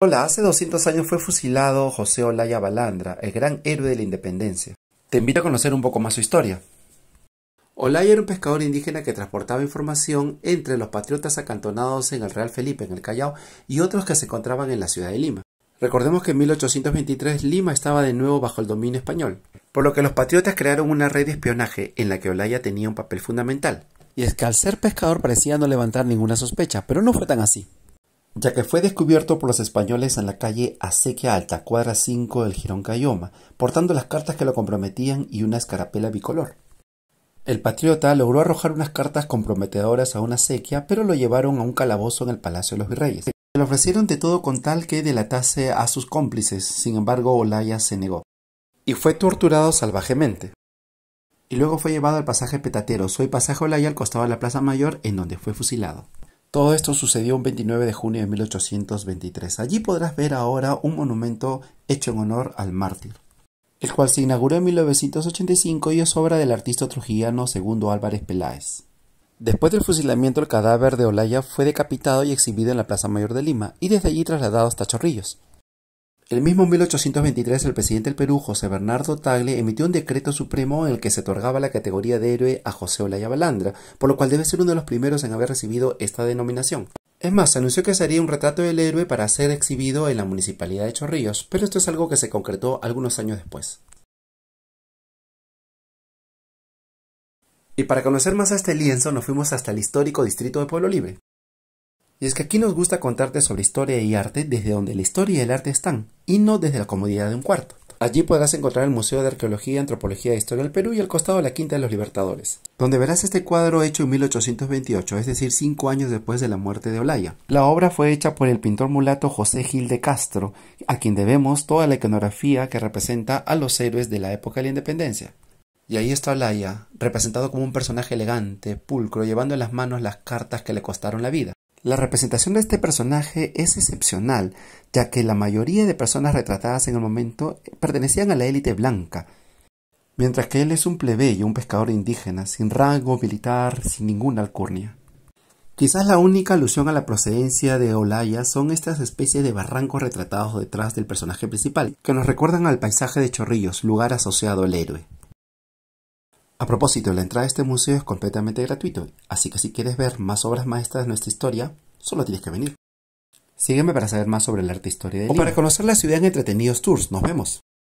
Hola, hace 200 años fue fusilado José Olaya Balandra, el gran héroe de la independencia. Te invito a conocer un poco más su historia. Olaya era un pescador indígena que transportaba información entre los patriotas acantonados en el Real Felipe, en el Callao, y otros que se encontraban en la ciudad de Lima. Recordemos que en 1823 Lima estaba de nuevo bajo el dominio español, por lo que los patriotas crearon una red de espionaje en la que Olaya tenía un papel fundamental. Y es que al ser pescador parecía no levantar ninguna sospecha, pero no fue tan así ya que fue descubierto por los españoles en la calle Acequia Alta, cuadra 5 del Girón Cayoma, portando las cartas que lo comprometían y una escarapela bicolor. El patriota logró arrojar unas cartas comprometedoras a una acequia, pero lo llevaron a un calabozo en el Palacio de los Virreyes. Le ofrecieron de todo con tal que delatase a sus cómplices, sin embargo Olaya se negó, y fue torturado salvajemente. Y luego fue llevado al pasaje Petatero, soy pasaje Olaya al costado de la Plaza Mayor, en donde fue fusilado. Todo esto sucedió un 29 de junio de 1823. Allí podrás ver ahora un monumento hecho en honor al mártir, el cual se inauguró en 1985 y es obra del artista trujillano Segundo Álvarez Peláez. Después del fusilamiento, el cadáver de Olaya fue decapitado y exhibido en la Plaza Mayor de Lima, y desde allí trasladado hasta Chorrillos, el mismo 1823 el presidente del Perú, José Bernardo Tagle, emitió un decreto supremo en el que se otorgaba la categoría de héroe a José Olaya Balandra, por lo cual debe ser uno de los primeros en haber recibido esta denominación. Es más, se anunció que sería un retrato del héroe para ser exhibido en la municipalidad de Chorrillos, pero esto es algo que se concretó algunos años después. Y para conocer más a este lienzo nos fuimos hasta el histórico distrito de Pueblo Libre. Y es que aquí nos gusta contarte sobre historia y arte desde donde la historia y el arte están, y no desde la comodidad de un cuarto. Allí podrás encontrar el Museo de Arqueología, Antropología e Historia del Perú y al costado de la Quinta de los Libertadores, donde verás este cuadro hecho en 1828, es decir, cinco años después de la muerte de Olaya. La obra fue hecha por el pintor mulato José Gil de Castro, a quien debemos toda la iconografía que representa a los héroes de la época de la independencia. Y ahí está Olaya, representado como un personaje elegante, pulcro, llevando en las manos las cartas que le costaron la vida. La representación de este personaje es excepcional, ya que la mayoría de personas retratadas en el momento pertenecían a la élite blanca, mientras que él es un plebeyo, un pescador indígena, sin rango militar, sin ninguna alcurnia. Quizás la única alusión a la procedencia de Olaya son estas especies de barrancos retratados detrás del personaje principal, que nos recuerdan al paisaje de Chorrillos, lugar asociado al héroe. A propósito, la entrada a este museo es completamente gratuito, así que si quieres ver más obras maestras de nuestra historia, solo tienes que venir. Sígueme para saber más sobre el arte e historia de Lima. O para conocer la ciudad en entretenidos tours. Nos vemos.